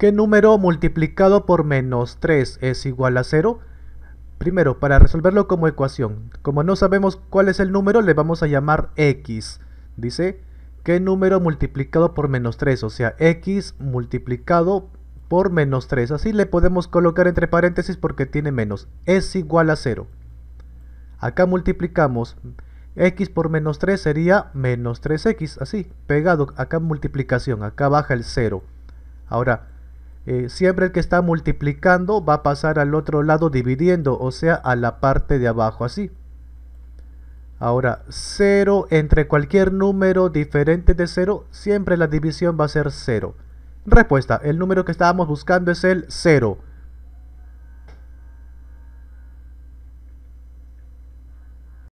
¿Qué número multiplicado por menos 3 es igual a 0? Primero, para resolverlo como ecuación, como no sabemos cuál es el número, le vamos a llamar x. Dice, ¿qué número multiplicado por menos 3? O sea, x multiplicado por menos 3. Así le podemos colocar entre paréntesis porque tiene menos. Es igual a 0. Acá multiplicamos x por menos 3 sería menos 3x, así, pegado, acá multiplicación, acá baja el 0. Ahora, eh, siempre el que está multiplicando va a pasar al otro lado dividiendo, o sea, a la parte de abajo, así. Ahora, 0 entre cualquier número diferente de 0, siempre la división va a ser 0. Respuesta, el número que estábamos buscando es el 0.